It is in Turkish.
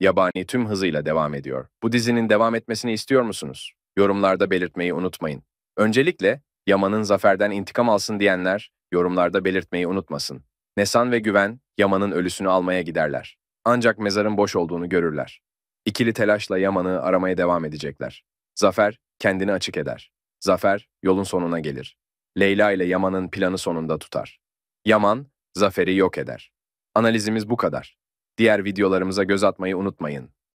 Yabani tüm hızıyla devam ediyor. Bu dizinin devam etmesini istiyor musunuz? Yorumlarda belirtmeyi unutmayın. Öncelikle Yaman'ın zaferden intikam alsın diyenler yorumlarda belirtmeyi unutmasın. Nesan ve Güven Yaman'ın ölüsünü almaya giderler. Ancak mezarın boş olduğunu görürler. İkili telaşla Yaman'ı aramaya devam edecekler. Zafer kendini açık eder. Zafer yolun sonuna gelir. Leyla ile Yaman'ın planı sonunda tutar. Yaman, Zafer'i yok eder. Analizimiz bu kadar. Diğer videolarımıza göz atmayı unutmayın.